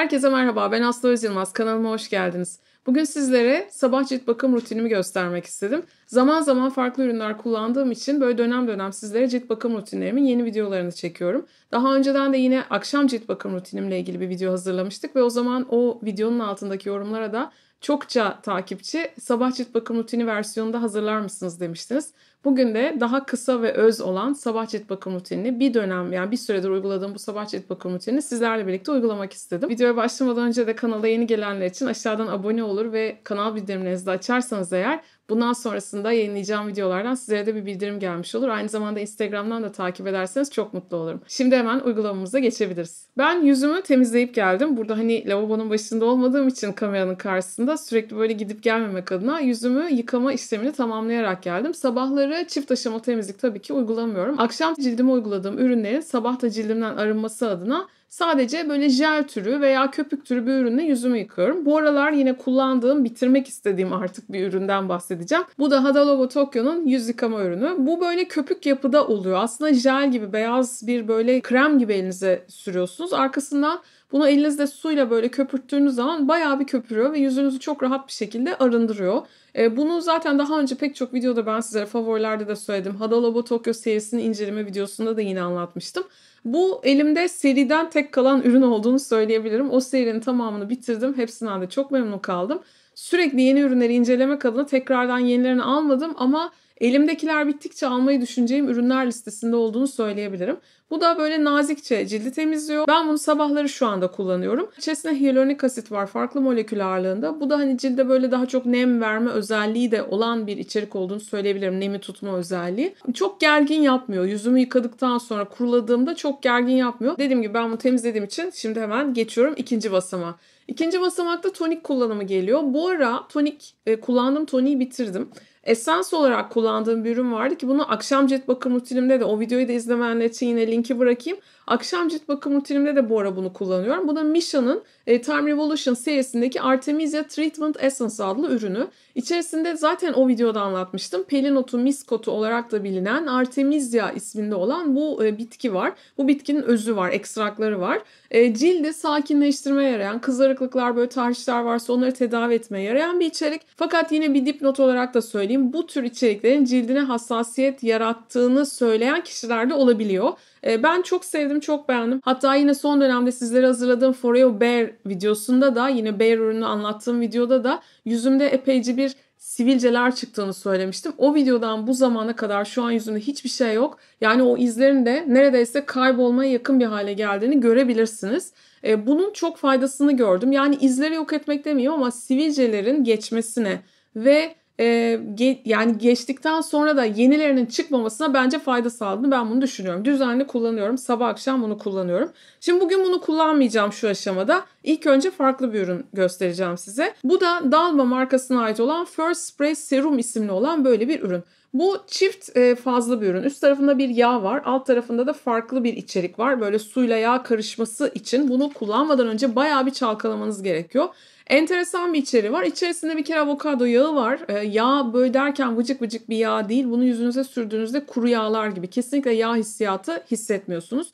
Herkese merhaba, ben Aslı Öz Kanalıma hoş geldiniz. Bugün sizlere sabah cilt bakım rutinimi göstermek istedim. Zaman zaman farklı ürünler kullandığım için böyle dönem dönem sizlere cilt bakım rutinlerimin yeni videolarını çekiyorum. Daha önceden de yine akşam cilt bakım rutinimle ilgili bir video hazırlamıştık ve o zaman o videonun altındaki yorumlara da çokça takipçi sabah cilt bakım rutini versiyonunda hazırlar mısınız demiştiniz. Bugün de daha kısa ve öz olan sabah cilt bakım rutinini bir dönem yani bir süredir uyguladığım bu sabah cilt bakım rutinini sizlerle birlikte uygulamak istedim. Videoya başlamadan önce de kanala yeni gelenler için aşağıdan abone olur ve kanal bildirimlerinizi de açarsanız eğer bundan sonrasında yayınlayacağım videolardan sizlere de bir bildirim gelmiş olur. Aynı zamanda Instagram'dan da takip ederseniz çok mutlu olurum. Şimdi hemen uygulamamıza geçebiliriz. Ben yüzümü temizleyip geldim. Burada hani lavabonun başında olmadığım için kameranın karşısında sürekli böyle gidip gelmemek adına yüzümü yıkama işlemini tamamlayarak geldim. Sabahları bunları çift aşama temizlik tabii ki uygulamıyorum. Akşam cildime uyguladığım ürünlerin sabah da cildimden arınması adına Sadece böyle jel türü veya köpük türü bir ürünle yüzümü yıkıyorum. Bu aralar yine kullandığım, bitirmek istediğim artık bir üründen bahsedeceğim. Bu da Hadalova Tokyo'nun yüz yıkama ürünü. Bu böyle köpük yapıda oluyor. Aslında jel gibi beyaz bir böyle krem gibi elinize sürüyorsunuz. Arkasından bunu elinizde suyla böyle köpürttüğünüz zaman bayağı bir köpürüyor ve yüzünüzü çok rahat bir şekilde arındırıyor. E, bunu zaten daha önce pek çok videoda ben sizlere favorilerde de söyledim. Hada Tokyo serisinin inceleme videosunda da yine anlatmıştım. Bu elimde seriden tek kalan ürün olduğunu söyleyebilirim. O serinin tamamını bitirdim. Hepsinden de çok memnun kaldım. Sürekli yeni ürünleri incelemek adına tekrardan yenilerini almadım ama Elimdekiler bittikçe almayı düşüneceğim ürünler listesinde olduğunu söyleyebilirim. Bu da böyle nazikçe cildi temizliyor. Ben bunu sabahları şu anda kullanıyorum. İçerisinde hyaluronik asit var farklı molekül ağırlığında. Bu da hani cilde böyle daha çok nem verme özelliği de olan bir içerik olduğunu söyleyebilirim. Nemi tutma özelliği. Çok gergin yapmıyor. Yüzümü yıkadıktan sonra kuruladığımda çok gergin yapmıyor. Dediğim gibi ben bunu temizlediğim için şimdi hemen geçiyorum ikinci basama. İkinci basamakta tonik kullanımı geliyor. Bu ara tonik e, kullandım, toniği bitirdim esans olarak kullandığım bir ürün vardı ki bunu akşam cilt bakım rutilimde de o videoyu da izlemeyenler için yine linki bırakayım. Akşam cilt bakım rutinimde de bu ara bunu kullanıyorum. Bu da Misha'nın e, Time Revolution serisindeki Artemisia Treatment Essence adlı ürünü. İçerisinde zaten o videoda anlatmıştım. Pelinotu miskotu olarak da bilinen Artemisia isminde olan bu e, bitki var. Bu bitkinin özü var, ekstrakları var. E, cildi sakinleştirmeye yarayan, kızarıklıklar, böyle tarihçiler varsa onları tedavi etmeye yarayan bir içerik. Fakat yine bir dipnot olarak da söyleyeyim. Bu tür içeriklerin cildine hassasiyet yarattığını söyleyen kişiler de olabiliyor. E, ben çok sevdim, çok beğendim. Hatta yine son dönemde sizlere hazırladığım Foreo Bear videosunda da yine Bear ürünü anlattığım videoda da yüzümde epeyce bir sivilceler çıktığını söylemiştim. O videodan bu zamana kadar şu an yüzünde hiçbir şey yok. Yani o izlerin de neredeyse kaybolmaya yakın bir hale geldiğini görebilirsiniz. E, bunun çok faydasını gördüm. Yani izleri yok etmek demiyorum ama sivilcelerin geçmesine ve e, ge, yani geçtikten sonra da yenilerinin çıkmamasına bence fayda sağladığını ben bunu düşünüyorum. Düzenli kullanıyorum. Sabah akşam bunu kullanıyorum. Şimdi bugün bunu kullanmayacağım şu aşamada. İlk önce farklı bir ürün göstereceğim size. Bu da Dalma markasına ait olan First Spray Serum isimli olan böyle bir ürün. Bu çift e, fazla bir ürün. Üst tarafında bir yağ var. Alt tarafında da farklı bir içerik var. Böyle suyla yağ karışması için bunu kullanmadan önce bayağı bir çalkalamanız gerekiyor. Enteresan bir içeriği var. İçerisinde bir kere avokado yağı var. E, yağ böyle derken vıcık vıcık bir yağ değil. Bunu yüzünüze sürdüğünüzde kuru yağlar gibi. Kesinlikle yağ hissiyatı hissetmiyorsunuz.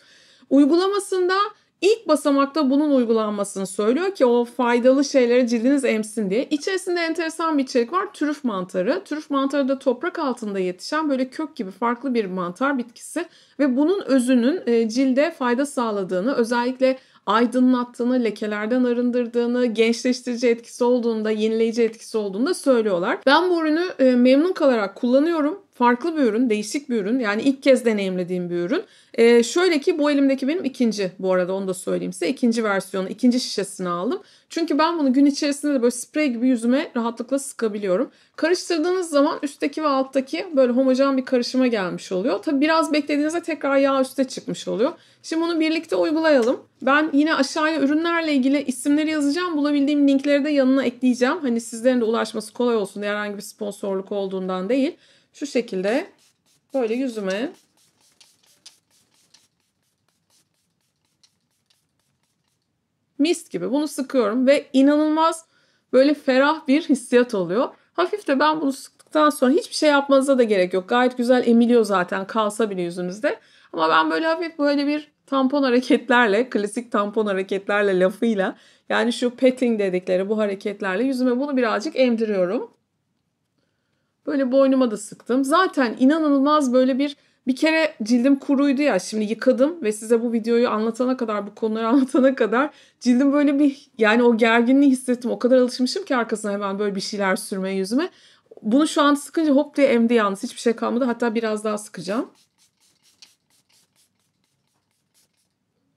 Uygulamasında İlk basamakta bunun uygulanmasını söylüyor ki o faydalı şeyleri cildiniz emsin diye. İçerisinde enteresan bir içerik var. Türüf mantarı. Türüf mantarı da toprak altında yetişen böyle kök gibi farklı bir mantar bitkisi ve bunun özünün e, cilde fayda sağladığını, özellikle aydınlattığını, lekelerden arındırdığını, gençleştirici etkisi olduğunda, yenileyici etkisi olduğunu da söylüyorlar. Ben bu ürünü e, memnun kalarak kullanıyorum farklı bir ürün, değişik bir ürün. Yani ilk kez deneyimlediğim bir ürün. Ee, şöyle ki bu elimdeki benim ikinci bu arada onu da söyleyeyim size. ikinci versiyonu, ikinci şişesini aldım. Çünkü ben bunu gün içerisinde de böyle sprey gibi yüzüme rahatlıkla sıkabiliyorum. Karıştırdığınız zaman üstteki ve alttaki böyle homojen bir karışıma gelmiş oluyor. Tabi biraz beklediğinizde tekrar yağ üste çıkmış oluyor. Şimdi bunu birlikte uygulayalım. Ben yine aşağıya ürünlerle ilgili isimleri yazacağım. Bulabildiğim linkleri de yanına ekleyeceğim. Hani sizlerin de ulaşması kolay olsun. Herhangi bir sponsorluk olduğundan değil. Şu şekilde böyle yüzüme mist gibi bunu sıkıyorum ve inanılmaz böyle ferah bir hissiyat oluyor. Hafif de ben bunu sıktıktan sonra hiçbir şey yapmanıza da gerek yok. Gayet güzel emiliyor zaten kalsa bile yüzünüzde. Ama ben böyle hafif böyle bir tampon hareketlerle, klasik tampon hareketlerle lafıyla yani şu petting dedikleri bu hareketlerle yüzüme bunu birazcık emdiriyorum. Böyle boynuma da sıktım. Zaten inanılmaz böyle bir bir kere cildim kuruydu ya şimdi yıkadım ve size bu videoyu anlatana kadar bu konuları anlatana kadar cildim böyle bir yani o gerginliği hissettim. O kadar alışmışım ki arkasına hemen böyle bir şeyler sürmeye yüzüme. Bunu şu an sıkınca hop diye emdi yalnız hiçbir şey kalmadı. Hatta biraz daha sıkacağım.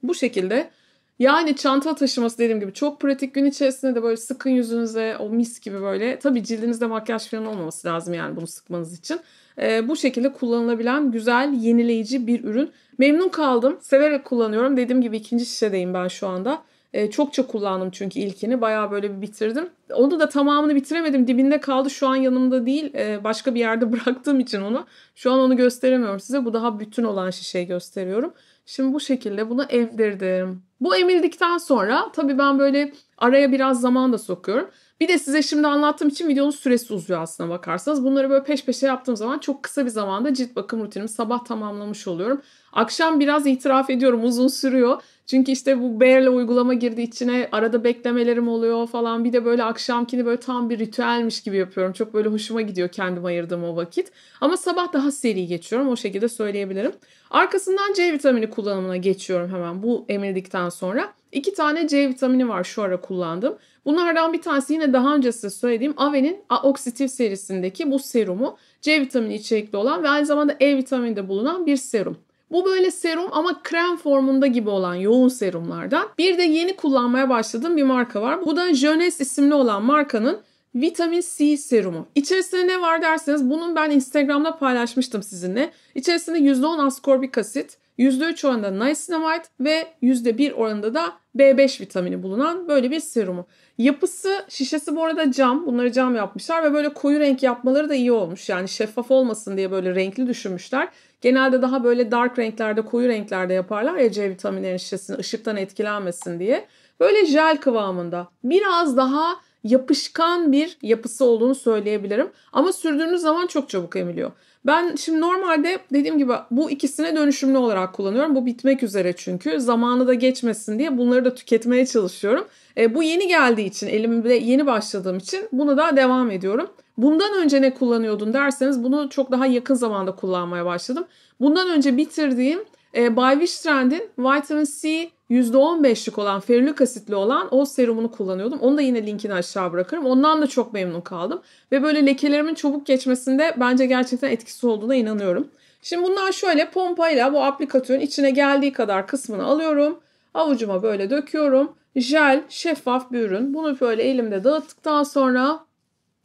Bu şekilde yani çanta taşıması dediğim gibi çok pratik. Gün içerisinde de böyle sıkın yüzünüze o mis gibi böyle. Tabii cildinizde makyaj falan olmaması lazım yani bunu sıkmanız için. Ee, bu şekilde kullanılabilen güzel, yenileyici bir ürün. Memnun kaldım. Severek kullanıyorum. Dediğim gibi ikinci şişedeyim ben şu anda. E, çokça kullandım çünkü ilkini. Bayağı böyle bir bitirdim. Onu da tamamını bitiremedim. Dibinde kaldı. Şu an yanımda değil. E, başka bir yerde bıraktığım için onu. Şu an onu gösteremiyorum size. Bu daha bütün olan şişeyi gösteriyorum. Şimdi bu şekilde bunu evdirdim. Bu emildikten sonra tabii ben böyle araya biraz zaman da sokuyorum. Bir de size şimdi anlattığım için videonun süresi uzuyor aslında bakarsanız. Bunları böyle peş peşe yaptığım zaman çok kısa bir zamanda cilt bakım rutinimi sabah tamamlamış oluyorum. Akşam biraz itiraf ediyorum uzun sürüyor. Çünkü işte bu Bear'le uygulama girdi içine arada beklemelerim oluyor falan. Bir de böyle akşamkini böyle tam bir ritüelmiş gibi yapıyorum. Çok böyle hoşuma gidiyor kendim ayırdığım o vakit. Ama sabah daha seri geçiyorum o şekilde söyleyebilirim. Arkasından C vitamini kullanımına geçiyorum hemen bu emildikten sonra. İki tane C vitamini var şu ara kullandım. Bunlardan bir tanesi yine daha önce size söylediğim Ave'nin Oksitif serisindeki bu serumu. C vitamini içerikli olan ve aynı zamanda E vitamini de bulunan bir serum. Bu böyle serum ama krem formunda gibi olan yoğun serumlardan. Bir de yeni kullanmaya başladığım bir marka var. Bu da Jones isimli olan markanın vitamin C serumu. İçerisinde ne var derseniz bunun ben Instagram'da paylaşmıştım sizinle. İçerisinde %10 askorbik asit, %3 oranında niacinamide ve %1 oranında da B5 vitamini bulunan böyle bir serumu. Yapısı, şişesi bu arada cam. Bunları cam yapmışlar ve böyle koyu renk yapmaları da iyi olmuş. Yani şeffaf olmasın diye böyle renkli düşünmüşler. Genelde daha böyle dark renklerde, koyu renklerde yaparlar ya C vitaminlerin şişesini ışıktan etkilenmesin diye. Böyle jel kıvamında. Biraz daha yapışkan bir yapısı olduğunu söyleyebilirim. Ama sürdüğünüz zaman çok çabuk emiliyor. Ben şimdi normalde dediğim gibi bu ikisine dönüşümlü olarak kullanıyorum. Bu bitmek üzere çünkü. Zamanı da geçmesin diye bunları da tüketmeye çalışıyorum. E, bu yeni geldiği için, elimde yeni başladığım için bunu da devam ediyorum. Bundan önce ne kullanıyordun derseniz bunu çok daha yakın zamanda kullanmaya başladım. Bundan önce bitirdiğim e, By Wish Trend'in Vitamin C %15'lik olan ferulik asitli olan o serumunu kullanıyordum. Onu da yine linkini aşağı bırakırım. Ondan da çok memnun kaldım. Ve böyle lekelerimin çabuk geçmesinde bence gerçekten etkisi olduğuna inanıyorum. Şimdi bunlar şöyle pompayla bu aplikatörün içine geldiği kadar kısmını alıyorum. Avucuma böyle döküyorum. Jel, şeffaf bir ürün. Bunu böyle elimde dağıttıktan sonra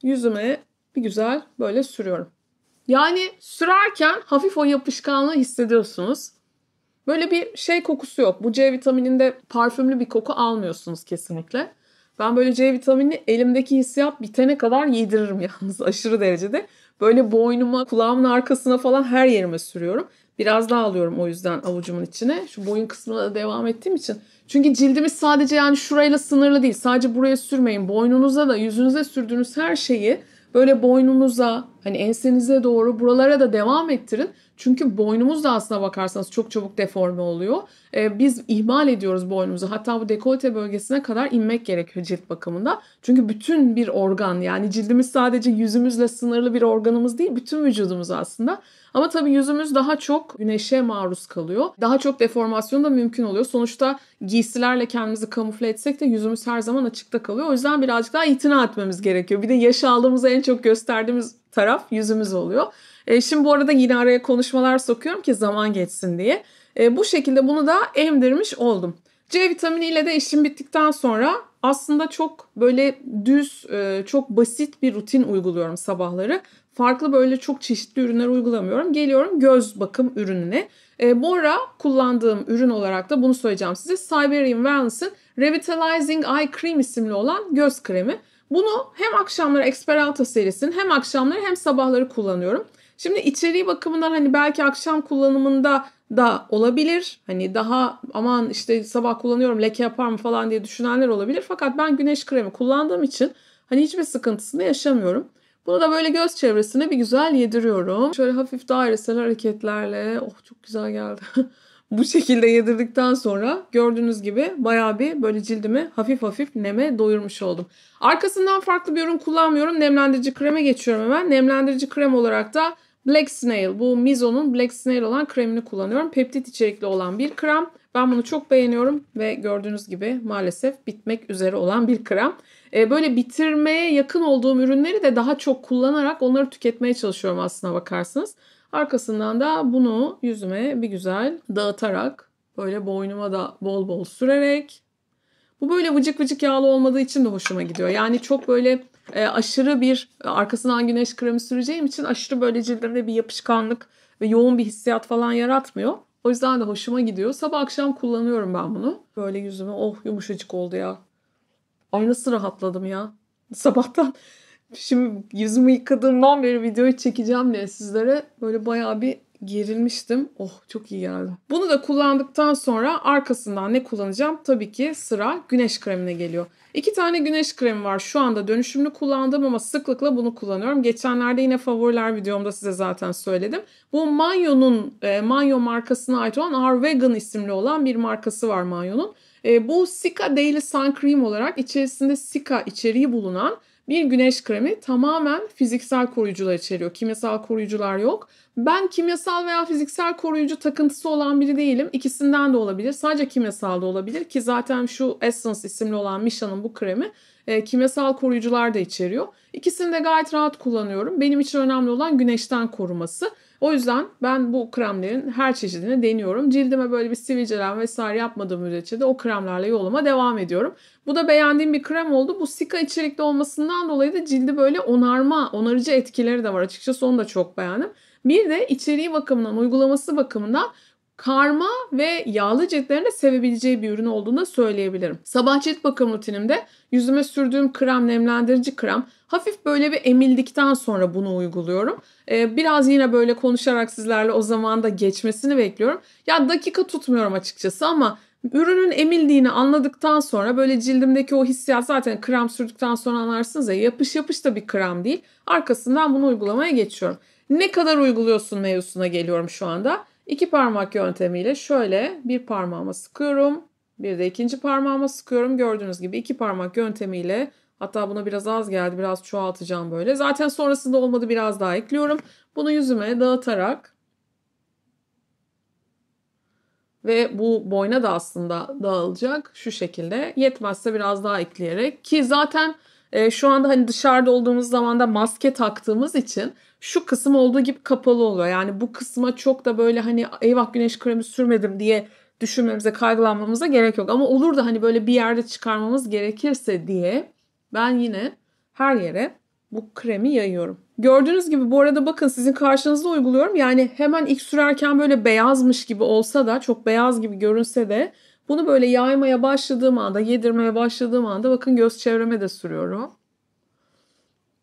yüzüme bir güzel böyle sürüyorum. Yani sürerken hafif o yapışkanlığı hissediyorsunuz. Böyle bir şey kokusu yok. Bu C vitamininde parfümlü bir koku almıyorsunuz kesinlikle. Ben böyle C vitamini elimdeki hissiyat bitene kadar yediririm yalnız aşırı derecede. Böyle boynuma, kulağımın arkasına falan her yerime sürüyorum. Biraz daha alıyorum o yüzden avucumun içine. Şu boyun kısmına da devam ettiğim için. Çünkü cildimiz sadece yani şurayla sınırlı değil. Sadece buraya sürmeyin. Boynunuza da yüzünüze sürdüğünüz her şeyi böyle boynunuza, hani ensenize doğru buralara da devam ettirin. Çünkü boynumuz da aslına bakarsanız çok çabuk deforme oluyor. Ee, biz ihmal ediyoruz boynumuzu. Hatta bu dekolte bölgesine kadar inmek gerekiyor cilt bakımında. Çünkü bütün bir organ yani cildimiz sadece yüzümüzle sınırlı bir organımız değil bütün vücudumuz aslında. Ama tabii yüzümüz daha çok güneşe maruz kalıyor. Daha çok deformasyon da mümkün oluyor. Sonuçta giysilerle kendimizi kamufle etsek de yüzümüz her zaman açıkta kalıyor. O yüzden birazcık daha itina etmemiz gerekiyor. Bir de yaş aldığımızda en çok gösterdiğimiz taraf yüzümüz oluyor. E, şimdi bu arada yine araya konuşmalar sokuyorum ki zaman geçsin diye. E, bu şekilde bunu da emdirmiş oldum. C vitamini ile de işim bittikten sonra aslında çok böyle düz, e, çok basit bir rutin uyguluyorum sabahları. Farklı böyle çok çeşitli ürünler uygulamıyorum. Geliyorum göz bakım ürününe. E, bu ara kullandığım ürün olarak da bunu söyleyeceğim size. Cyberium Wellness'ın Revitalizing Eye Cream isimli olan göz kremi. Bunu hem akşamları Experalta serisinin hem akşamları hem sabahları kullanıyorum. Şimdi içeriği bakımından hani belki akşam kullanımında da olabilir. Hani daha aman işte sabah kullanıyorum leke yapar mı falan diye düşünenler olabilir. Fakat ben güneş kremi kullandığım için hani hiçbir sıkıntısını yaşamıyorum. Bunu da böyle göz çevresine bir güzel yediriyorum. Şöyle hafif dairesel hareketlerle oh çok güzel geldi. Bu şekilde yedirdikten sonra gördüğünüz gibi bayağı bir böyle cildimi hafif hafif neme doyurmuş oldum. Arkasından farklı bir ürün kullanmıyorum. Nemlendirici kreme geçiyorum hemen. Nemlendirici krem olarak da Black Snail bu Mizo'nun Black Snail olan kremini kullanıyorum. Peptit içerikli olan bir krem. Ben bunu çok beğeniyorum ve gördüğünüz gibi maalesef bitmek üzere olan bir krem. Ee, böyle bitirmeye yakın olduğum ürünleri de daha çok kullanarak onları tüketmeye çalışıyorum aslına bakarsınız. Arkasından da bunu yüzüme bir güzel dağıtarak böyle boynuma da bol bol sürerek bu böyle vıcık vıcık yağlı olmadığı için de hoşuma gidiyor. Yani çok böyle e, aşırı bir e, arkasından güneş kremi süreceğim için aşırı böyle cildimde bir yapışkanlık ve yoğun bir hissiyat falan yaratmıyor. O yüzden de hoşuma gidiyor. Sabah akşam kullanıyorum ben bunu. Böyle yüzüme oh yumuşacık oldu ya. Ay nasıl rahatladım ya. Sabahtan şimdi yüzümü yıkadığımdan beri videoyu çekeceğim diye sizlere böyle bayağı bir gerilmiştim. Oh çok iyi geldi. Bunu da kullandıktan sonra arkasından ne kullanacağım? Tabii ki sıra güneş kremine geliyor. İki tane güneş kremi var. Şu anda dönüşümlü kullandım ama sıklıkla bunu kullanıyorum. Geçenlerde yine favoriler videomda size zaten söyledim. Bu Manyo'nun, e, Manyo markasına ait olan Arvegan isimli olan bir markası var Manyo'nun. E, bu Sika Daily Sun Cream olarak içerisinde Sika içeriği bulunan bir güneş kremi tamamen fiziksel koruyucular içeriyor. Kimyasal koruyucular yok. Ben kimyasal veya fiziksel koruyucu takıntısı olan biri değilim. İkisinden de olabilir. Sadece kimyasal da olabilir ki zaten şu Essence isimli olan Misha'nın bu kremi e, kimyasal koruyucular da içeriyor. İkisini de gayet rahat kullanıyorum. Benim için önemli olan güneşten koruması. O yüzden ben bu kremlerin her çeşidini deniyorum. Cildime böyle bir sivilcelen vesaire yapmadığım müddetçe de o kremlerle yoluma devam ediyorum. Bu da beğendiğim bir krem oldu. Bu sika içerikli olmasından dolayı da cildi böyle onarma, onarıcı etkileri de var. Açıkçası onu da çok beğendim. Bir de içeriği bakımından, uygulaması bakımından karma ve yağlı ciltlerine sevebileceği bir ürün olduğunu söyleyebilirim. Sabah cilt bakım rutinimde yüzüme sürdüğüm krem, nemlendirici krem, Hafif böyle bir emildikten sonra bunu uyguluyorum. Ee, biraz yine böyle konuşarak sizlerle o zaman da geçmesini bekliyorum. Ya dakika tutmuyorum açıkçası ama ürünün emildiğini anladıktan sonra böyle cildimdeki o hissiyat zaten krem sürdükten sonra anlarsınız ya yapış yapış da bir krem değil. Arkasından bunu uygulamaya geçiyorum. Ne kadar uyguluyorsun mevzusuna geliyorum şu anda. İki parmak yöntemiyle şöyle bir parmağıma sıkıyorum. Bir de ikinci parmağıma sıkıyorum. Gördüğünüz gibi iki parmak yöntemiyle Hatta buna biraz az geldi. Biraz çoğaltacağım böyle. Zaten sonrasında olmadı biraz daha ekliyorum. Bunu yüzüme dağıtarak ve bu boyna da aslında dağılacak şu şekilde. Yetmezse biraz daha ekleyerek ki zaten e, şu anda hani dışarıda olduğumuz zaman da maske taktığımız için şu kısım olduğu gibi kapalı oluyor. Yani bu kısma çok da böyle hani eyvah güneş kremi sürmedim diye düşünmemize, kaygılanmamıza gerek yok. Ama olur da hani böyle bir yerde çıkarmamız gerekirse diye ben yine her yere bu kremi yayıyorum. Gördüğünüz gibi bu arada bakın sizin karşınızda uyguluyorum. Yani hemen ilk sürerken böyle beyazmış gibi olsa da çok beyaz gibi görünse de bunu böyle yaymaya başladığım anda, yedirmeye başladığım anda bakın göz çevreme de sürüyorum.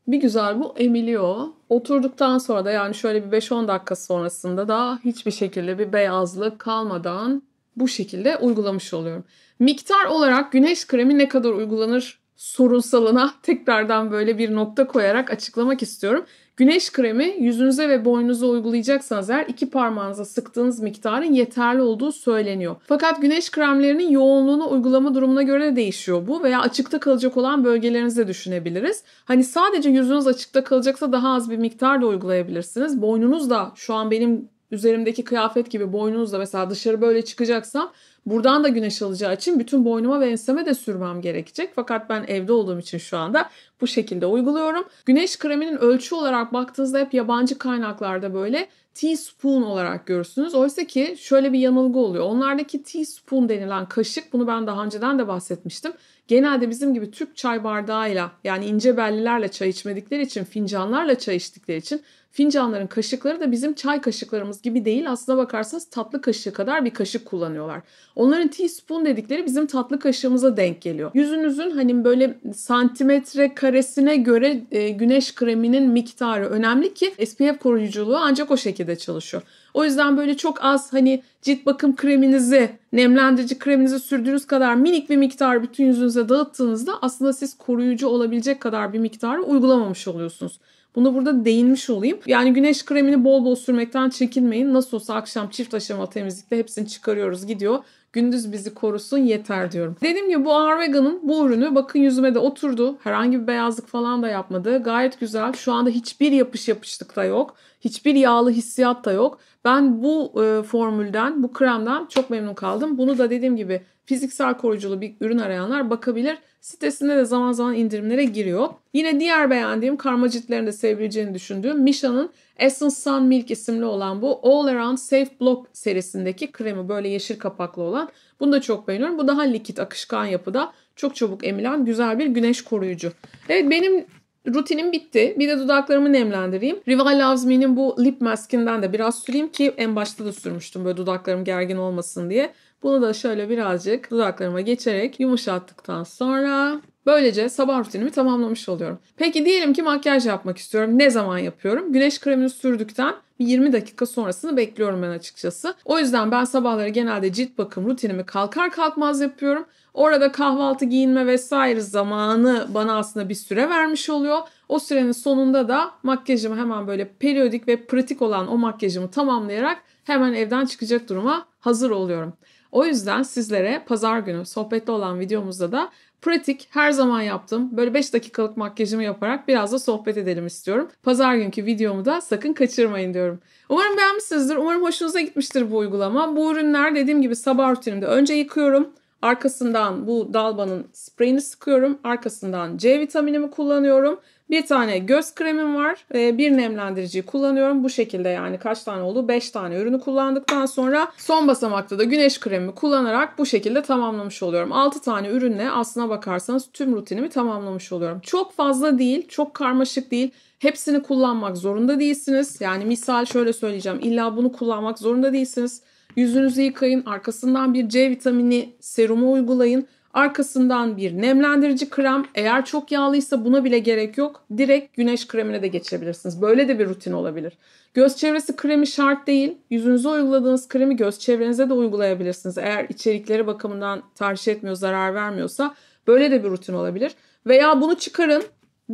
Bir güzel bu emiliyor. Oturduktan sonra da yani şöyle bir 5-10 dakika sonrasında da hiçbir şekilde bir beyazlık kalmadan bu şekilde uygulamış oluyorum. Miktar olarak güneş kremi ne kadar uygulanır sorunsalına tekrardan böyle bir nokta koyarak açıklamak istiyorum. Güneş kremi yüzünüze ve boynunuza uygulayacaksanız eğer iki parmağınıza sıktığınız miktarın yeterli olduğu söyleniyor. Fakat güneş kremlerinin yoğunluğunu uygulama durumuna göre değişiyor bu veya açıkta kalacak olan bölgelerinizde düşünebiliriz. Hani sadece yüzünüz açıkta kalacaksa daha az bir miktar da uygulayabilirsiniz. Boynunuz da şu an benim üzerimdeki kıyafet gibi boynunuzla mesela dışarı böyle çıkacaksam buradan da güneş alacağı için bütün boynuma ve enseme de sürmem gerekecek. Fakat ben evde olduğum için şu anda bu şekilde uyguluyorum. Güneş kreminin ölçü olarak baktığınızda hep yabancı kaynaklarda böyle teaspoon olarak görürsünüz. Oysa ki şöyle bir yanılgı oluyor. Onlardaki teaspoon denilen kaşık bunu ben daha önceden de bahsetmiştim genelde bizim gibi Türk çay bardağıyla yani ince bellilerle çay içmedikleri için fincanlarla çay içtikleri için fincanların kaşıkları da bizim çay kaşıklarımız gibi değil. Aslına bakarsanız tatlı kaşığı kadar bir kaşık kullanıyorlar. Onların teaspoon dedikleri bizim tatlı kaşığımıza denk geliyor. Yüzünüzün hani böyle santimetre karesine göre e, güneş kreminin miktarı önemli ki SPF koruyuculuğu ancak o şekilde çalışıyor. O yüzden böyle çok az hani cilt bakım kreminizi, nemlendirici kreminizi sürdüğünüz kadar minik bir miktar bütün yüzünüze dağıttığınızda aslında siz koruyucu olabilecek kadar bir miktarı uygulamamış oluyorsunuz. Bunu burada değinmiş olayım. Yani güneş kremini bol bol sürmekten çekinmeyin. Nasıl olsa akşam çift aşama temizlikte hepsini çıkarıyoruz gidiyor gündüz bizi korusun yeter diyorum. Dedim gibi bu Arvega'nın bu ürünü bakın yüzüme de oturdu. Herhangi bir beyazlık falan da yapmadı. Gayet güzel. Şu anda hiçbir yapış yapışlık da yok. Hiçbir yağlı hissiyat da yok. Ben bu e, formülden, bu kremden çok memnun kaldım. Bunu da dediğim gibi fiziksel koruculu bir ürün arayanlar bakabilir. Sitesinde de zaman zaman indirimlere giriyor. Yine diğer beğendiğim karma ciltlerini de sevebileceğini düşündüğüm Misha'nın Essence Sun Milk isimli olan bu All Around Safe Block serisindeki kremi böyle yeşil kapaklı olan. Bunu da çok beğeniyorum. Bu daha likit akışkan yapıda çok çabuk emilen güzel bir güneş koruyucu. Evet benim rutinim bitti. Bir de dudaklarımı nemlendireyim. Riva Loves Me'nin bu lip maskinden de biraz süreyim ki en başta da sürmüştüm böyle dudaklarım gergin olmasın diye. Bunu da şöyle birazcık dudaklarıma geçerek yumuşattıktan sonra Böylece sabah rutinimi tamamlamış oluyorum. Peki diyelim ki makyaj yapmak istiyorum. Ne zaman yapıyorum? Güneş kremini sürdükten bir 20 dakika sonrasını bekliyorum ben açıkçası. O yüzden ben sabahları genelde cilt bakım rutinimi kalkar kalkmaz yapıyorum. Orada kahvaltı, giyinme vesaire zamanı bana aslında bir süre vermiş oluyor. O sürenin sonunda da makyajımı hemen böyle periyodik ve pratik olan o makyajımı tamamlayarak hemen evden çıkacak duruma hazır oluyorum. O yüzden sizlere pazar günü sohbette olan videomuzda da pratik her zaman yaptığım böyle 5 dakikalık makyajımı yaparak biraz da sohbet edelim istiyorum. Pazar günkü videomu da sakın kaçırmayın diyorum. Umarım beğenmişsinizdir. Umarım hoşunuza gitmiştir bu uygulama. Bu ürünler dediğim gibi sabah rutinimde önce yıkıyorum. Arkasından bu Dalba'nın spreyini sıkıyorum. Arkasından C vitaminimi kullanıyorum. Bir tane göz kremim var. Ee, bir nemlendirici kullanıyorum. Bu şekilde yani kaç tane oldu? 5 tane ürünü kullandıktan sonra son basamakta da güneş kremi kullanarak bu şekilde tamamlamış oluyorum. 6 tane ürünle aslına bakarsanız tüm rutinimi tamamlamış oluyorum. Çok fazla değil, çok karmaşık değil. Hepsini kullanmak zorunda değilsiniz. Yani misal şöyle söyleyeceğim. İlla bunu kullanmak zorunda değilsiniz. Yüzünüzü yıkayın, arkasından bir C vitamini serumu uygulayın. Arkasından bir nemlendirici krem. Eğer çok yağlıysa buna bile gerek yok. Direkt güneş kremine de geçebilirsiniz. Böyle de bir rutin olabilir. Göz çevresi kremi şart değil. Yüzünüze uyguladığınız kremi göz çevrenize de uygulayabilirsiniz. Eğer içerikleri bakımından tercih etmiyor, zarar vermiyorsa böyle de bir rutin olabilir. Veya bunu çıkarın,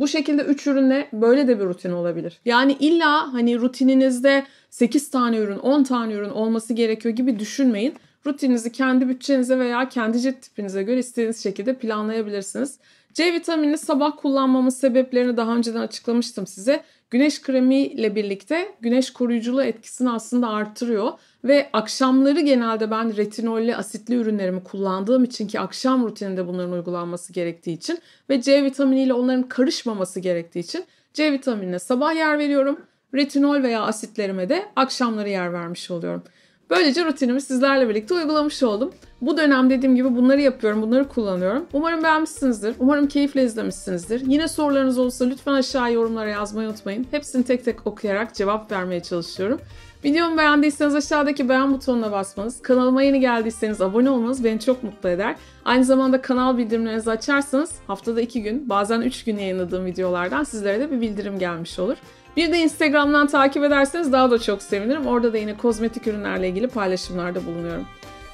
bu şekilde 3 ürünle böyle de bir rutin olabilir. Yani illa hani rutininizde 8 tane ürün, 10 tane ürün olması gerekiyor gibi düşünmeyin. Rutininizi kendi bütçenize veya kendi cilt tipinize göre istediğiniz şekilde planlayabilirsiniz. C vitaminini sabah kullanmamın sebeplerini daha önceden açıklamıştım size. Güneş kremi ile birlikte güneş koruyuculuğu etkisini aslında artırıyor. Ve akşamları genelde ben retinolli asitli ürünlerimi kullandığım için ki akşam rutininde bunların uygulanması gerektiği için ve C vitamini ile onların karışmaması gerektiği için C vitaminine sabah yer veriyorum. Retinol veya asitlerime de akşamları yer vermiş oluyorum. Böylece rutinimi sizlerle birlikte uygulamış oldum. Bu dönem dediğim gibi bunları yapıyorum, bunları kullanıyorum. Umarım beğenmişsinizdir, umarım keyifle izlemişsinizdir. Yine sorularınız olursa lütfen aşağıya yorumlara yazmayı unutmayın. Hepsini tek tek okuyarak cevap vermeye çalışıyorum. Videomu beğendiyseniz aşağıdaki beğen butonuna basmanız, kanalıma yeni geldiyseniz abone olmanız beni çok mutlu eder. Aynı zamanda kanal bildirimlerinizi açarsanız haftada 2 gün, bazen 3 gün yayınladığım videolardan sizlere de bir bildirim gelmiş olur. Bir de Instagram'dan takip ederseniz daha da çok sevinirim. Orada da yine kozmetik ürünlerle ilgili paylaşımlarda bulunuyorum.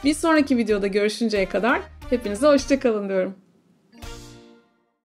Bir sonraki videoda görüşünceye kadar hepinize hoşçakalın diyorum.